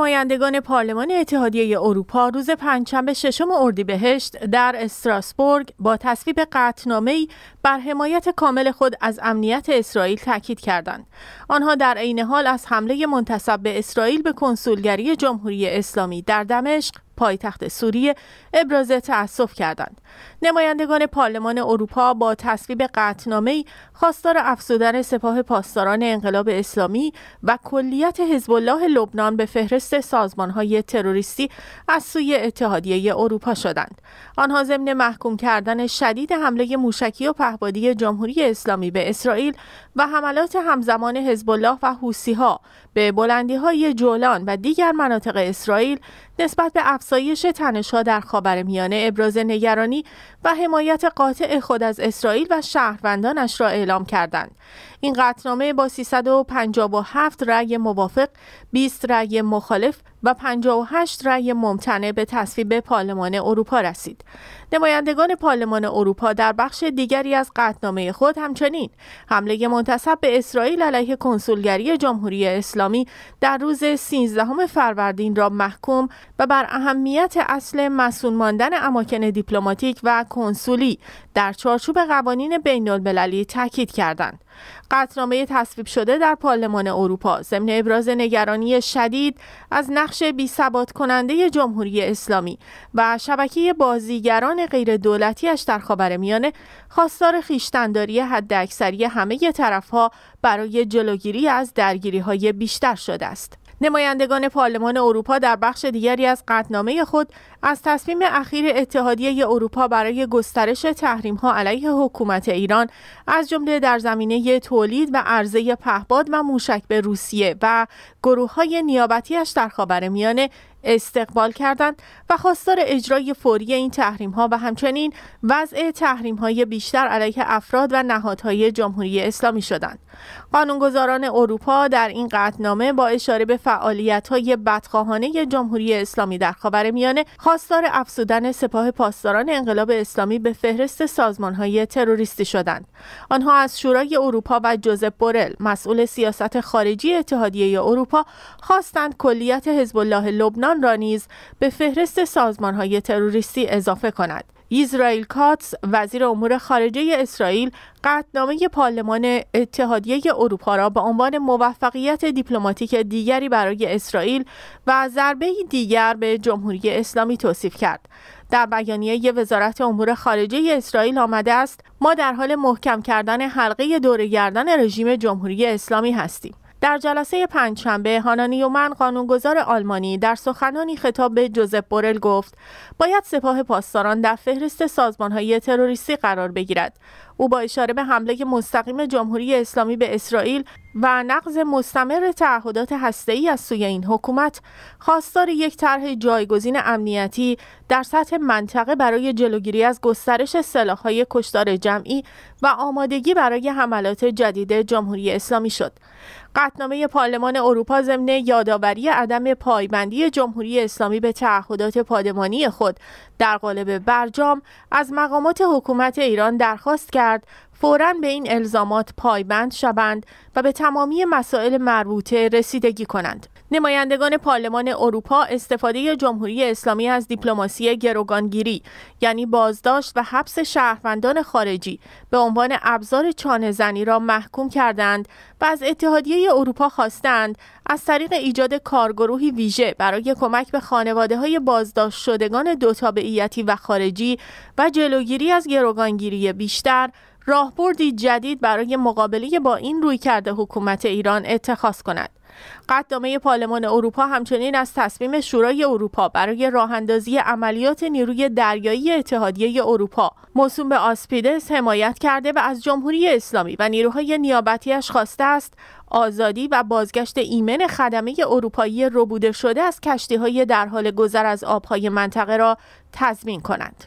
نمایندگان پارلمان اتحادیه اروپا روز پنجشنبه ششم اردیبهشت در استراسبورگ با تصویب قطعنامه‌ای بر حمایت کامل خود از امنیت اسرائیل تاکید کردند. آنها در عین حال از حمله منتصب به اسرائیل به کنسولگری جمهوری اسلامی در دمشق پایتخت سوریه ابراز تأسف کردند. نمایندگان پارلمان اروپا با تصویب قطعنامه خواستار افزودن سپاه پاسداران انقلاب اسلامی و کلیت حزب الله لبنان به فهرست سازمانهای تروریستی از سوی اتحادیه اروپا شدند. آنها ضمن محکوم کردن شدید حمله موشکی و پهبادی جمهوری اسلامی به اسرائیل و حملات همزمان حزب الله و حوسی به بلندی های جولان و دیگر مناطق اسرائیل نسبت به افزایش تنشها در خاورمیانه ابراز نگرانی و حمایت قاطع خود از اسرائیل و شهروندانش را اعلام کردند این قطنامه با 357 رأی موافق، 20 رأی مخالف و 58 رأی ممتنع به تصویب پارلمان اروپا رسید. نمایندگان پارلمان اروپا در بخش دیگری از قطنامه خود همچنین حمله منتصب به اسرائیل علیه کنسولگری جمهوری اسلامی در روز 13 فروردین را محکوم و بر اهمیت اصل مسئول ماندن اماکن دیپلماتیک و کنسولی در چارچوب قوانین بین المللی تاکید کردند. قطنامه تصویب شده در پارلمان اروپا ضمن ابراز نگرانی شدید از نقش بی ثبات کننده جمهوری اسلامی و شبکه بازیگران غیر دولتیش در میانه خواستار خیشتنداری حداکثری همه طرفها برای جلوگیری از درگیری های بیشتر شده است. نمایندگان پارلمان اروپا در بخش دیگری از قطنامه خود از تصمیم اخیر اتحادیه اروپا برای گسترش تحریم ها علیه حکومت ایران از جمله در زمینه تولید و عرضه پهباد و موشک به روسیه و گروه های نیابتیش در میانه، استقبال کردند و خواستار اجرای فوری این تحریم ها و همچنین وضع تحریم های بیشتر علیه افراد و نهادهای جمهوری اسلامی شدند. قانونگذاران اروپا در این قطنامه با اشاره به فعالیت های بدخواهانه جمهوری اسلامی در خبر میانه خواستار افزودن سپاه پاسداران انقلاب اسلامی به فهرست سازمان های تروریستی شدند. آنها از شورای اروپا و جوزپ بورل مسئول سیاست خارجی اتحادیه اروپا خواستند کلیت حزب الله لبنان ایران را نیز به فهرست سازمان های تروریستی اضافه کند. اسرائیل کاتس وزیر امور خارجه اسرائیل قطعنامه پارلمان اتحادیه اروپا را به عنوان موفقیت دیپلماتیک دیگری برای اسرائیل و ضربه دیگر به جمهوری اسلامی توصیف کرد. در بیانیه وزارت امور خارجه اسرائیل آمده است ما در حال محکم کردن حلقه دورگردن رژیم جمهوری اسلامی هستیم. در جلسه پنجشنبه و من قانونگذار آلمانی در سخنانی خطاب به جوزپ بورل گفت باید سپاه پاسداران در فهرست سازمانهای تروریستی قرار بگیرد او با اشاره به حمله مستقیم جمهوری اسلامی به اسرائیل و نقض مستمر تعهدات هسته‌ای از سوی این حکومت خواستار یک طرح جایگزین امنیتی در سطح منطقه برای جلوگیری از گسترش سلاح‌های کشتار جمعی و آمادگی برای حملات جدید جمهوری اسلامی شد. قطنامه پارلمان اروپا ضمن یادآوری عدم پایبندی جمهوری اسلامی به تعهدات پادمانی خود در قالب برجام از مقامات حکومت ایران درخواست کرد کرد فوراً به این الزامات پایبند شوند و به تمامی مسائل مربوطه رسیدگی کنند نمایندگان پارلمان اروپا استفاده جمهوری اسلامی از دیپلماسی گروگانگیری یعنی بازداشت و حبس شهروندان خارجی به عنوان ابزار چانهزنی را محکوم کردند و از اتحادیه اروپا خواستند از طریق ایجاد کارگروهی ویژه برای کمک به خانواده های بازداشت شدگان دوتابعیتی و خارجی و جلوگیری از گروگانگیری بیشتر راهبردی جدید برای مقابله با این رویکرد حکومت ایران اتخاذ کند. قدامه پارلمان اروپا همچنین از تصمیم شورای اروپا برای راهاندازی عملیات نیروی دریایی اتحادیه اروپا موسوم به آسپیدس حمایت کرده و از جمهوری اسلامی و نیروهای نیابتیش خواسته است آزادی و بازگشت ایمن خدمه اروپایی ربوده شده از کشتیهای در حال گذر از آبهای منطقه را تضمین کنند.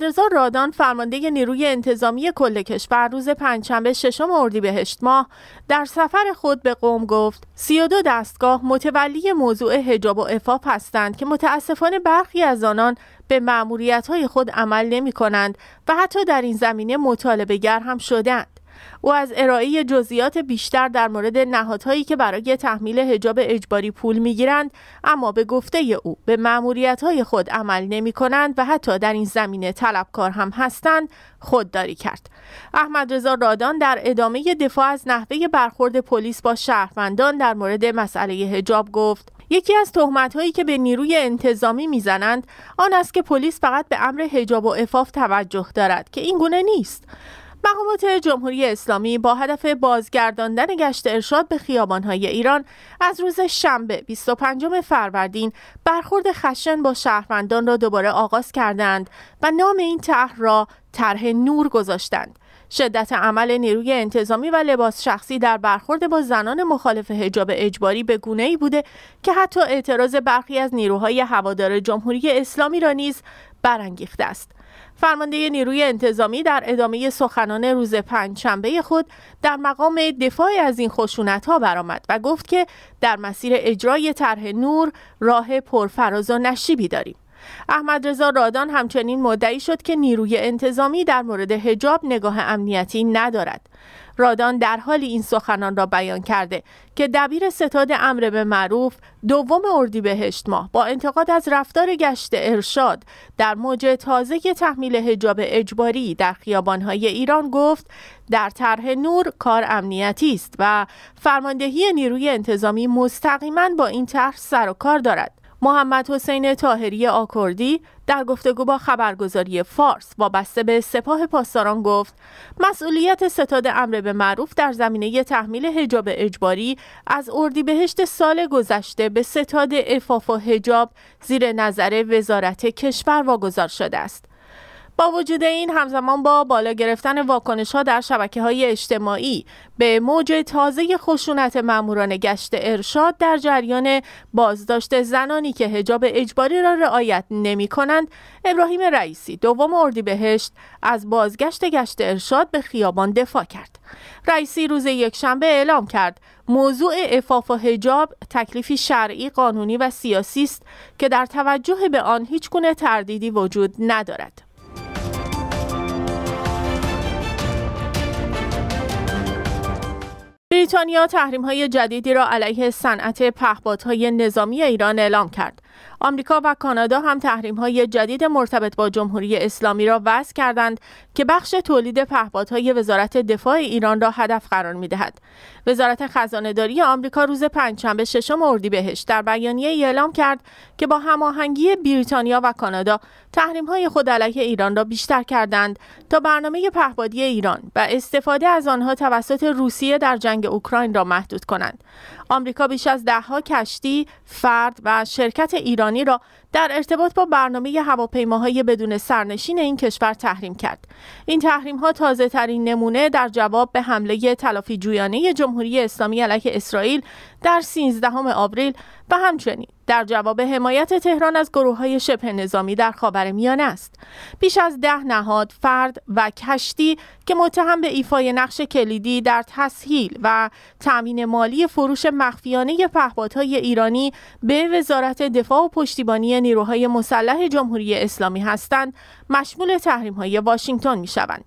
رضا رادان فرمانده نیروی انتظامی کل کشور روز پنجشنبه ششم اردیبهشت ماه در سفر خود به قوم گفت 32 دستگاه متولی موضوع حجاب و عفاف هستند که متاسفانه برخی از آنان به مأموریت‌های خود عمل نمی کنند و حتی در این زمینه مطالبهگر هم شدند او از ارائه جزئیات بیشتر در مورد نهادهایی که برای تحمیل حجاب اجباری پول میگیرند اما به گفته او به مأموریت‌های خود عمل نمی کنند و حتی در این زمینه طلبکار هم هستند خودداری کرد احمد رضا رادان در ادامه دفاع از نحوه برخورد پلیس با شهروندان در مورد مسئله حجاب گفت یکی از تهمت هایی که به نیروی انتظامی میزنند آن است که پلیس فقط به امر حجاب و افاف توجه دارد که این گونه نیست مقامات جمهوری اسلامی با هدف بازگرداندن گشت ارشاد به خیابانهای ایران از روز شنبه 25 فروردین برخورد خشن با شهروندان را دوباره آغاز کردند و نام این طرح را طرح نور گذاشتند. شدت عمل نیروی انتظامی و لباس شخصی در برخورد با زنان مخالف حجاب اجباری به گونه ای بوده که حتی اعتراض برخی از نیروهای هوادار جمهوری اسلامی را نیز برانگیخته است. فرمانده نیروی انتظامی در ادامه سخنان روز پنجشنبه خود در مقام دفاع از این خشونت ها برآمد و گفت که در مسیر اجرای طرح نور راه پرفراز و نشیبی داریم احمد رضا رادان همچنین مدعی شد که نیروی انتظامی در مورد حجاب نگاه امنیتی ندارد رادان در حالی این سخنان را بیان کرده که دبیر ستاد امر به معروف دوم اردیبهشت ماه با انتقاد از رفتار گشت ارشاد در موج تازه تحمیل حجاب اجباری در خیابانهای ایران گفت در طرح نور کار امنیتی است و فرماندهی نیروی انتظامی مستقیما با این طرح سر و کار دارد محمد حسین تاهری آکردی در گفتگو با خبرگزاری فارس وابسته به سپاه پاسداران گفت مسئولیت ستاد امر به معروف در زمینه تحمیل هجاب اجباری از اردیبهشت سال گذشته به ستاد افاف و هجاب زیر نظر وزارت کشور واگذار شده است با وجود این همزمان با بالا گرفتن واکنش ها در شبکه های اجتماعی به موج تازه خشونت ماموران گشت ارشاد در جریان بازداشت زنانی که هجاب اجباری را رعایت نمی کنند ابراهیم رئیسی دوم بهشت از بازگشت گشت ارشاد به خیابان دفاع کرد رئیسی روز یکشنبه اعلام کرد موضوع افاف و هجاب تکلیفی شرعی قانونی و سیاسی است که در توجه به آن هیچ گونه تردیدی وجود ندارد بریتانیا تحریم جدیدی را علیه صنعت پهپادهای نظامی ایران اعلام کرد. آمریکا و کانادا هم تحریم های جدید مرتبط با جمهوری اسلامی را وضع کردند که بخش تولید پهپادهای وزارت دفاع ایران را هدف قرار می دهد. وزارت خزانهداری آمریکا روز پنجشنبه ششم اردیبهشت در بیانیه اعلام کرد که با هماهنگی بریتانیا و کانادا تحریم های خود علیه ایران را بیشتر کردند تا برنامه پهپادی ایران و استفاده از آنها توسط روسیه در جنگ اوکراین را محدود کنند. آمریکا بیش از دهها کشتی، فرد و شرکت ایرانی را در ارتباط با برنامه هواپیماهای بدون سرنشین این کشور تحریم کرد. این تحریم ها تازه ترین نمونه در جواب به حمله تلافی جویانه جمهوری اسلامی علیه اسرائیل در 13 آوریل و همچنین در جواب حمایت تهران از گروه های شبه نظامی در خاور میانه است. بیش از ده نهاد، فرد و کشتی که متهم به ایفای نقش کلیدی در تسهیل و تأمین مالی فروش مخفیانه پهپادهای ایرانی به وزارت دفاع و پشتیبانی نیروهای مسلح جمهوری اسلامی هستند مشمول تحریم های واشنگتن می شوند.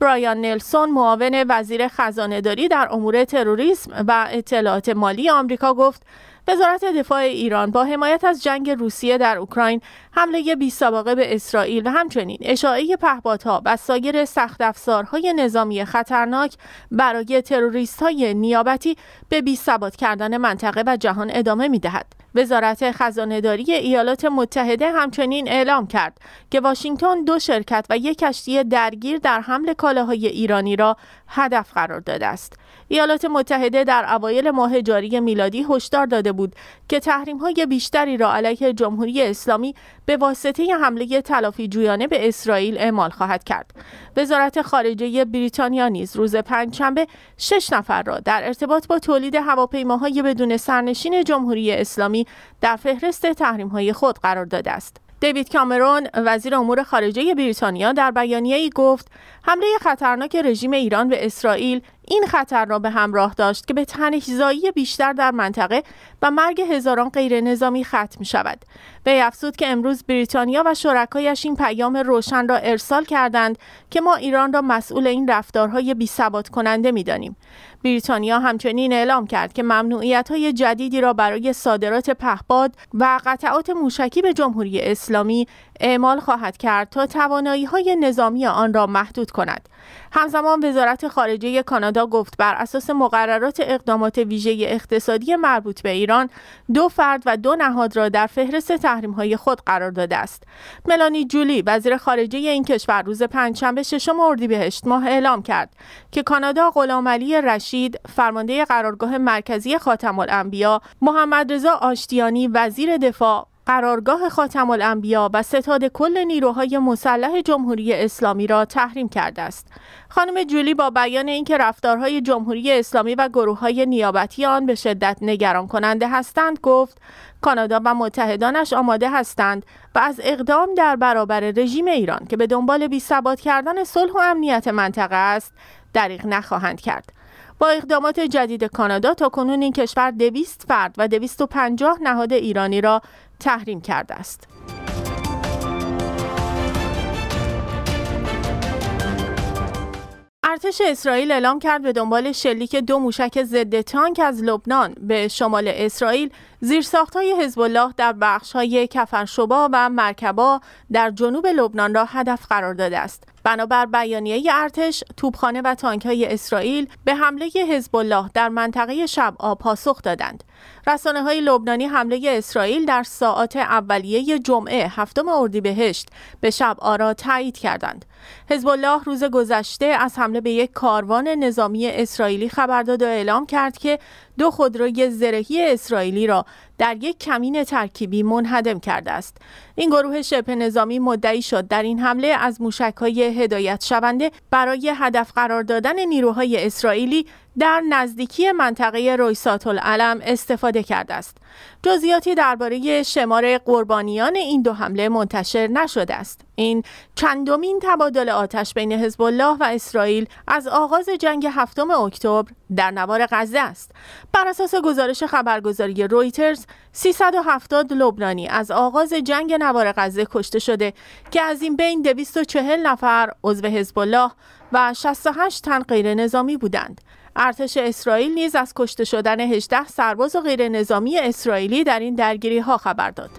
برایان نلسون معاون وزیر خزانه داری در امور تروریسم و اطلاعات مالی آمریکا گفت وزارت دفاع ایران با حمایت از جنگ روسیه در اوکراین حمله بی سابقه به اسرائیل و همچنین اشاعه پهپادها و سایر سخت افزارهای نظامی خطرناک برای تروریست های نیابتی به بی کردن منطقه و جهان ادامه می دهد. وزارت خزانهداری ایالات متحده همچنین اعلام کرد که واشنگتن دو شرکت و یک کشتی درگیر در حمل کالاهای ایرانی را هدف قرار داده است. ایالات متحده در اوایل ماه جاری میلادی هشدار داده بود که تحریم های بیشتری را علیه جمهوری اسلامی به واسطه حمله تلافی جویانه به اسرائیل اعمال خواهد کرد. وزارت خارجه بریتانیا نیز روز پنجشنبه شش نفر را در ارتباط با تولید هواپیماهای بدون سرنشین جمهوری اسلامی در فهرست تحریم های خود قرار داده است. دیوید کامرون وزیر امور خارجه بریتانیا در بیانیه‌ای گفت حمله خطرناک رژیم ایران به اسرائیل این خطر را به همراه داشت که به تنشزایی بیشتر در منطقه و مرگ هزاران غیر نظامی ختم شود. به افزود که امروز بریتانیا و شرکایش این پیام روشن را ارسال کردند که ما ایران را مسئول این رفتارهای بی کننده می دانیم. بریتانیا همچنین اعلام کرد که ممنوعیت های جدیدی را برای صادرات پهپاد و قطعات موشکی به جمهوری اسلامی اعمال خواهد کرد تا توانایی های نظامی آن را محدود کند. همزمان وزارت خارجه کانادا گفت بر اساس مقررات اقدامات ویژه اقتصادی مربوط به ایران دو فرد و دو نهاد را در فهرست تحریم های خود قرار داده است. ملانی جولی وزیر خارجه این کشور روز پنجشنبه ششم اردیبهشت ماه اعلام کرد که کانادا غلامعلی رشید فرمانده قرارگاه مرکزی خاتم الانبیا محمد رضا آشتیانی وزیر دفاع قرارگاه خاتم الانبیا و ستاد کل نیروهای مسلح جمهوری اسلامی را تحریم کرده است. خانم جولی با بیان اینکه رفتارهای جمهوری اسلامی و گروههای نیابتی آن به شدت نگران کننده هستند گفت کانادا و متحدانش آماده هستند و از اقدام در برابر رژیم ایران که به دنبال بی کردن صلح و امنیت منطقه است دریغ نخواهند کرد. با اقدامات جدید کانادا تا کنون این کشور 200 فرد و 250 نهاد ایرانی را تحریم کرده است. ارتش اسرائیل اعلام کرد به دنبال شلیک دو موشک ضد تانک از لبنان به شمال اسرائیل زیرساختهای حزب الله در های کفرشبا و مرکبا در جنوب لبنان را هدف قرار داده است. بنابر بیانیه ارتش، توپخانه و تانک های اسرائیل به حمله حزب الله در منطقه شبعا پاسخ دادند. رسانه های لبنانی حمله اسرائیل در ساعات اولیه جمعه هفتم اردیبهشت به شبعا را تایید کردند. حزب الله روز گذشته از حمله به یک کاروان نظامی اسرائیلی خبر داد و اعلام کرد که دو خودروی زرهی اسرائیلی را در یک کمین ترکیبی منهدم کرده است. این گروه شبه نظامی مدعی شد در این حمله از های هدایت شونده برای هدف قرار دادن نیروهای اسرائیلی در نزدیکی منطقه رویسات العلم استفاده کرده است. جزئیاتی درباره شمار قربانیان این دو حمله منتشر نشده است. این چندمین تبادل آتش بین حزب الله و اسرائیل از آغاز جنگ هفتم اکتبر در نوار غزه است. بر اساس گزارش خبرگزاری رویترز 370 لبنانی از آغاز جنگ نوار غزه کشته شده که از این بین 240 نفر عضو حزب الله و 68 تن غیر نظامی بودند. ارتش اسرائیل نیز از کشته شدن 18 سرباز و غیر نظامی اسرائیلی در این درگیری ها خبر داد.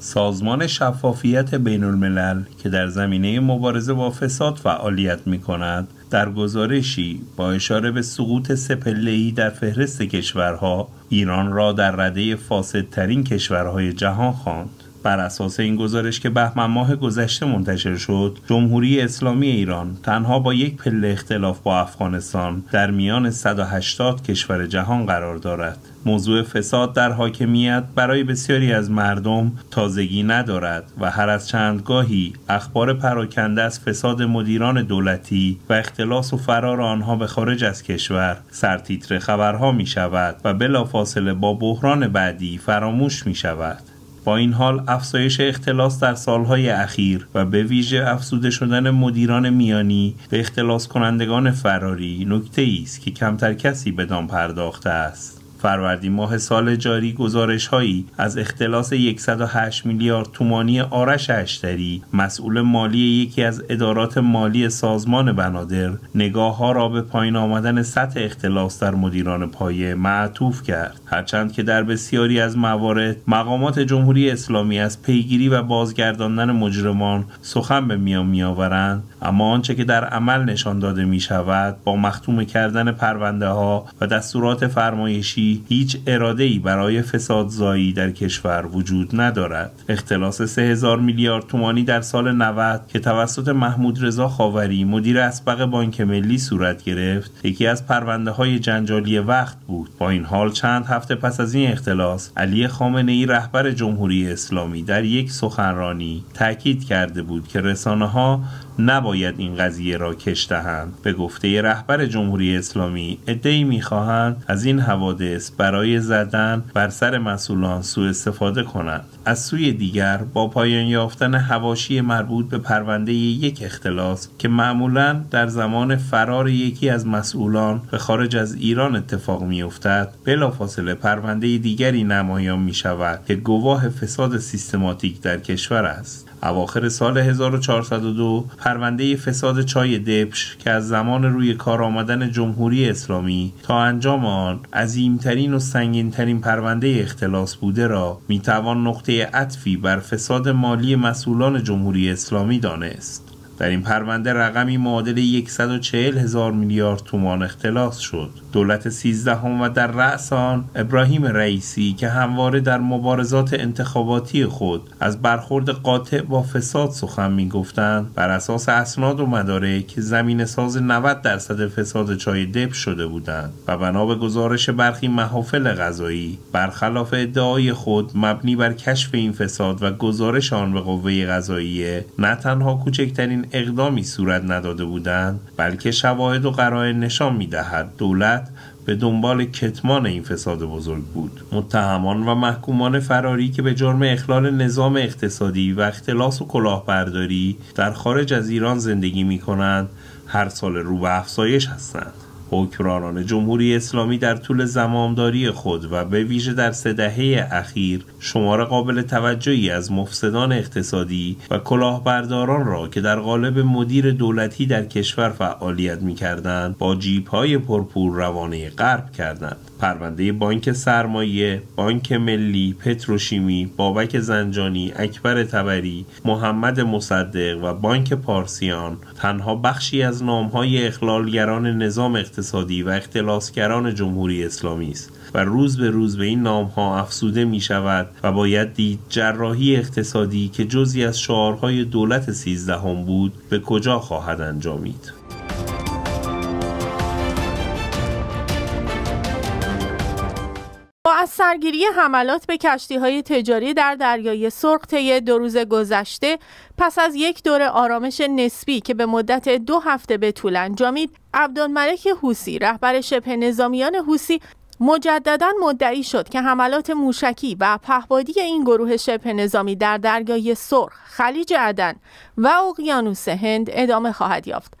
سازمان شفافیت بین الملل که در زمینه مبارزه با فساد فعالیت می کند در گزارشی با اشاره به سقوط سپلهی در فهرست کشورها ایران را در رده فاسدترین کشورهای جهان خواند. بر اساس این گزارش که بهمن ماه گذشته منتشر شد جمهوری اسلامی ایران تنها با یک پله اختلاف با افغانستان در میان 180 کشور جهان قرار دارد موضوع فساد در حاکمیت برای بسیاری از مردم تازگی ندارد و هر از چندگاهی اخبار پراکنده از فساد مدیران دولتی و اختلاس و فرار آنها به خارج از کشور سرتیتر خبرها می شود و بلافاصله با بحران بعدی فراموش می شود. با این حال افزایش اختلاس در سالهای اخیر و به ویژه افزوده شدن مدیران میانی به اختلاس کنندگان فراری نکته ای است که کمتر کسی به بدان پرداخته است. فروردی ماه سال جاری گزارش هایی از اختلاس 108 میلیارد تومانی آرش اشتری مسئول مالی یکی از ادارات مالی سازمان بنادر نگاه ها را به پایین آمدن سطح اختلاس در مدیران پایه معطوف کرد هرچند که در بسیاری از موارد مقامات جمهوری اسلامی از پیگیری و بازگرداندن مجرمان سخن به میان میآورند اما آنچه که در عمل نشان داده می شود با مختوم کردن پرونده ها و دستورات فرمایشی هیچ اراده ای برای زایی در کشور وجود ندارد اختلاس 3000 میلیارد تومانی در سال 90 که توسط محمود رضا خاوری مدیر اسبق بانک ملی صورت گرفت یکی از پرونده های جنجالی وقت بود با این حال چند هفته پس از این اختلاس علی خامنه ای رهبر جمهوری اسلامی در یک سخنرانی تاکید کرده بود که رسانه ها نباید این قضیه را کش دهند به گفته رهبر جمهوری اسلامی ادعی میخواهند از این حوادث برای زدن بر سر مسئولان سوء استفاده کنند از سوی دیگر با پایان یافتن هواشی مربوط به پرونده یک اختلاس که معمولا در زمان فرار یکی از مسئولان به خارج از ایران اتفاق میافتد بلافاصله پرونده دیگری نمایان می شود که گواه فساد سیستماتیک در کشور است اواخر سال 1402 پرونده فساد چای دبش که از زمان روی کار آمدن جمهوری اسلامی تا انجام آن عظیمترین و سنگینترین پرونده اختلاس بوده را میتوان نقطه عطفی بر فساد مالی مسئولان جمهوری اسلامی دانست در این پرونده رقمی معادل 140 هزار میلیارد تومان اختلاس شد دولت سیزدهم و در رأس آن ابراهیم رئیسی که همواره در مبارزات انتخاباتی خود از برخورد قاطع با فساد سخن میگفتند بر اساس اسناد و مدارک که زمین ساز 90 درصد فساد چای دب شده بودند و بنا به گزارش برخی محافل غذایی برخلاف ادعای خود مبنی بر کشف این فساد و گزارش آن به قوه قضاییه نه تنها کوچکترین اقدامی صورت نداده بودند بلکه شواهد و قرائن نشان میدهد دولت به دنبال کتمان این فساد بزرگ بود متهمان و محکومان فراری که به جرم اخلال نظام اقتصادی و اختلاس و کلاهبرداری در خارج از ایران زندگی می کنند هر سال رو به افزایش هستند حکمرانان جمهوری اسلامی در طول زمامداری خود و به ویژه در سه دهه اخیر شمار قابل توجهی از مفسدان اقتصادی و کلاهبرداران را که در قالب مدیر دولتی در کشور فعالیت می کردند با های پرپور روانه غرب کردند پرونده بانک سرمایه، بانک ملی، پتروشیمی، بابک زنجانی، اکبر تبری، محمد مصدق و بانک پارسیان تنها بخشی از نامهای اخلالگران نظام اقتصادی و اختلاسگران جمهوری اسلامی است و روز به روز به این نامها افسوده می شود و باید دید جراحی اقتصادی که جزی از شعارهای دولت سیزدهم بود به کجا خواهد انجامید. با از سرگیری حملات به کشتی های تجاری در دریای سرخ طی دو روز گذشته پس از یک دور آرامش نسبی که به مدت دو هفته به طول انجامید عبدالملک حوسی رهبر شبه نظامیان حوسی مجددا مدعی شد که حملات موشکی و پهبادی این گروه شبه نظامی در دریای سرخ، خلیج عدن و اقیانوس هند ادامه خواهد یافت.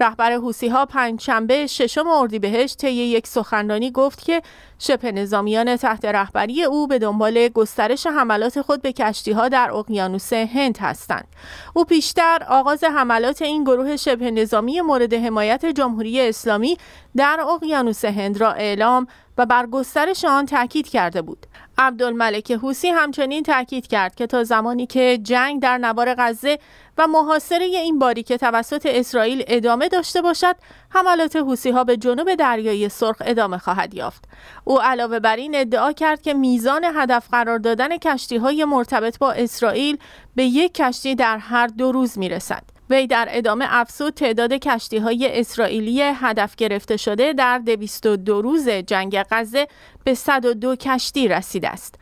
رهبر حوسی ها پنج شنبه ششم اردیبهشت طی یک سخنرانی گفت که شبه نظامیان تحت رهبری او به دنبال گسترش حملات خود به کشتی ها در اقیانوس هند هستند. او پیشتر آغاز حملات این گروه شبه نظامی مورد حمایت جمهوری اسلامی در اقیانوس هند را اعلام و بر گسترش آن تاکید کرده بود. عبدالملک حوسی همچنین تاکید کرد که تا زمانی که جنگ در نوار غزه و محاصره این که توسط اسرائیل ادامه داشته باشد، حملات حوسی ها به جنوب دریای سرخ ادامه خواهد یافت. او علاوه بر این ادعا کرد که میزان هدف قرار دادن کشتی های مرتبط با اسرائیل به یک کشتی در هر دو روز میرسد. وی در ادامه افزود تعداد کشتی های اسرائیلی هدف گرفته شده در 22 روز جنگ غزه به 102 کشتی رسید است.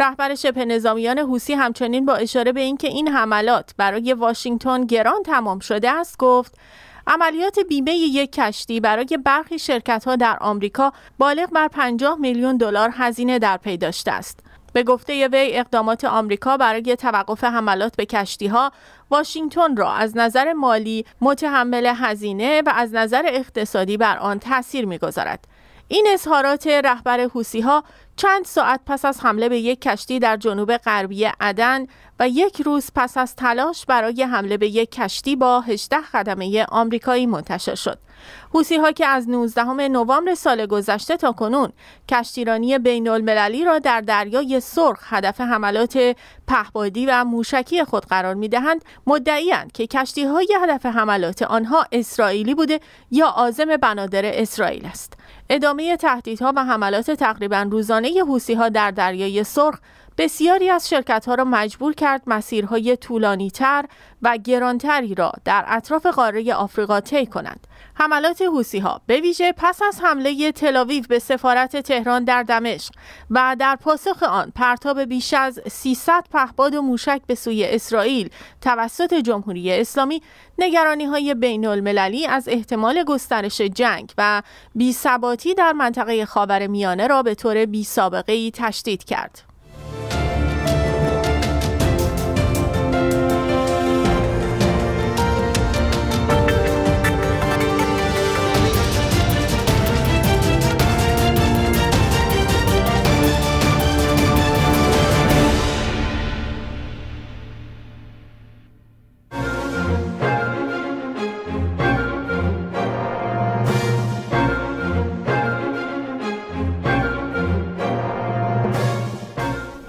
رهبر شبه نظامیان حوسی همچنین با اشاره به اینکه این حملات برای واشنگتن گران تمام شده است گفت عملیات بیمه یک کشتی برای برخی شرکتها در آمریکا بالغ بر 50 میلیون دلار هزینه در پی داشته است. به گفته وی اقدامات آمریکا برای توقف حملات به کشتی ها واشنگتن را از نظر مالی متحمل هزینه و از نظر اقتصادی بر آن تاثیر میگذارد این اظهارات رهبر حوسی ها چند ساعت پس از حمله به یک کشتی در جنوب غربی عدن و یک روز پس از تلاش برای حمله به یک کشتی با 18 خدمه آمریکایی منتشر شد. حوسی ها که از 19 نوامبر سال گذشته تا کنون کشتیرانی بین المللی را در دریای سرخ هدف حملات پهبادی و موشکی خود قرار می دهند مدعی که کشتی های هدف حملات آنها اسرائیلی بوده یا عازم بنادر اسرائیل است ادامه تهدیدها و حملات تقریبا روزانه حوسی ها در دریای سرخ بسیاری از شرکتها را مجبور کرد مسیرهای طولانی و گرانتری را در اطراف قاره آفریقا طی کنند. حملات حوسی ها به ویژه پس از حمله تلاویو به سفارت تهران در دمشق و در پاسخ آن پرتاب بیش از 300 پهباد و موشک به سوی اسرائیل توسط جمهوری اسلامی نگرانی های بین المللی از احتمال گسترش جنگ و بیثباتی در منطقه خاور میانه را به طور بی سابقه ای تشدید کرد. Thank you.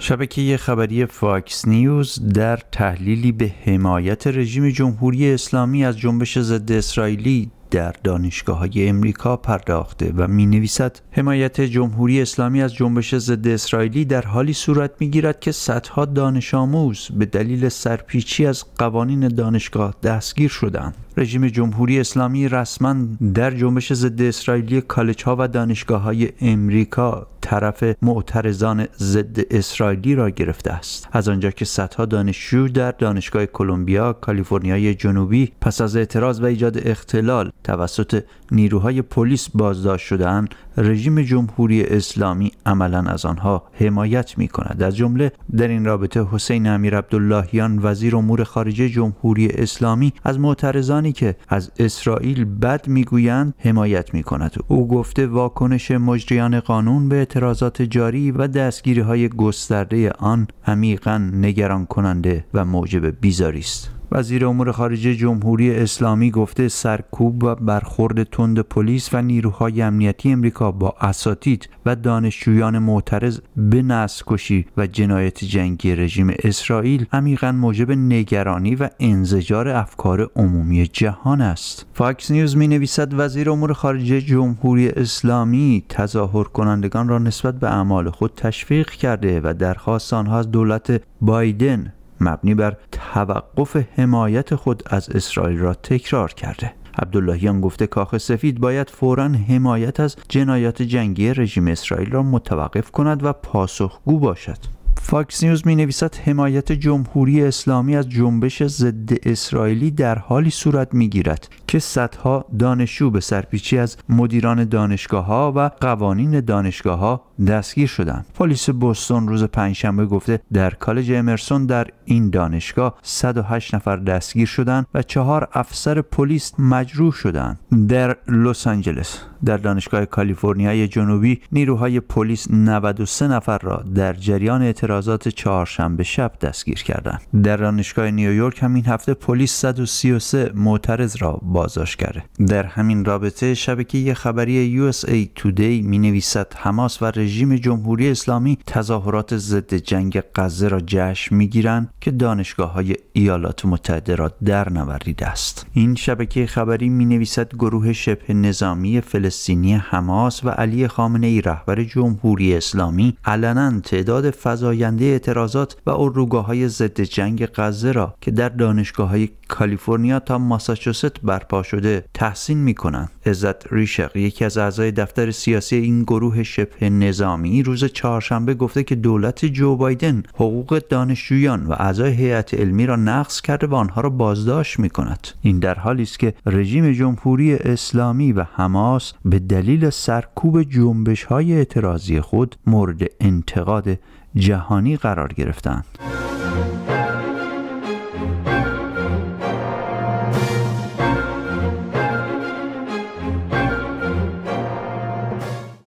شبکه خبری فاکس نیوز در تحلیلی به حمایت رژیم جمهوری اسلامی از جنبش ضد اسرائیلی در دانشگاه های امریکا پرداخته و می نویسد حمایت جمهوری اسلامی از جنبش ضد اسرائیلی در حالی صورت می که صدها دانش آموز به دلیل سرپیچی از قوانین دانشگاه دستگیر شدند. رژیم جمهوری اسلامی رسما در جنبش ضد اسرائیلی کالج ها و دانشگاه های امریکا طرف معترضان ضد اسرائیلی را گرفته است از آنجا که صدها دانشجو در دانشگاه کلمبیا کالیفرنیای جنوبی پس از اعتراض و ایجاد اختلال توسط نیروهای پلیس بازداشت شدهاند رژیم جمهوری اسلامی عملا از آنها حمایت می کند از جمله در این رابطه حسین امیر عبداللهیان وزیر امور خارجه جمهوری اسلامی از معترضانی که از اسرائیل بد میگویند حمایت می کند او گفته واکنش مجریان قانون به اعتراضات جاری و دستگیری های گسترده آن عمیقا نگران کننده و موجب بیزاری است وزیر امور خارجه جمهوری اسلامی گفته سرکوب و برخورد تند پلیس و نیروهای امنیتی امریکا با اساتید و دانشجویان معترض به کشی و جنایت جنگی رژیم اسرائیل عمیقا موجب نگرانی و انزجار افکار عمومی جهان است فاکس نیوز می نویسد وزیر امور خارجه جمهوری اسلامی تظاهر کنندگان را نسبت به اعمال خود تشویق کرده و درخواست آنها از دولت بایدن مبنی بر توقف حمایت خود از اسرائیل را تکرار کرده عبداللهیان گفته کاخ سفید باید فورا حمایت از جنایات جنگی رژیم اسرائیل را متوقف کند و پاسخگو باشد فاکس نیوز می نویسد حمایت جمهوری اسلامی از جنبش ضد اسرائیلی در حالی صورت می گیرد که صدها دانشجو به سرپیچی از مدیران دانشگاه ها و قوانین دانشگاه ها دستگیر شدند. پلیس بوستون روز پنجشنبه گفته در کالج امرسون در این دانشگاه 108 نفر دستگیر شدند و چهار افسر پلیس مجروح شدند. در لس آنجلس در دانشگاه کالیفرنیای جنوبی نیروهای پلیس 93 نفر را در جریان اعتراضات چهارشنبه شب دستگیر کردند. در دانشگاه نیویورک همین هفته پلیس 133 معترض را با بازداشت کرده در همین رابطه شبکه خبری USA Today می نویسد حماس و رژیم جمهوری اسلامی تظاهرات ضد جنگ غزه را جشن میگیرند که دانشگاه های ایالات متحده را در نوریده است این شبکه خبری می نویسد گروه شبه نظامی فلسطینی حماس و علی خامنه ای رهبر جمهوری اسلامی علنا تعداد فزاینده اعتراضات و اردوگاه های ضد جنگ غزه را که در دانشگاه های کالیفرنیا تا ماساچوست برپا شده تحسین می کنند. عزت ریشق یکی از اعضای دفتر سیاسی این گروه شبه نظامی روز چهارشنبه گفته که دولت جو بایدن حقوق دانشجویان و اعضای هیئت علمی را نقض کرده و آنها را بازداشت می کند. این در حالی است که رژیم جمهوری اسلامی و حماس به دلیل سرکوب جنبش های اعتراضی خود مورد انتقاد جهانی قرار گرفتند.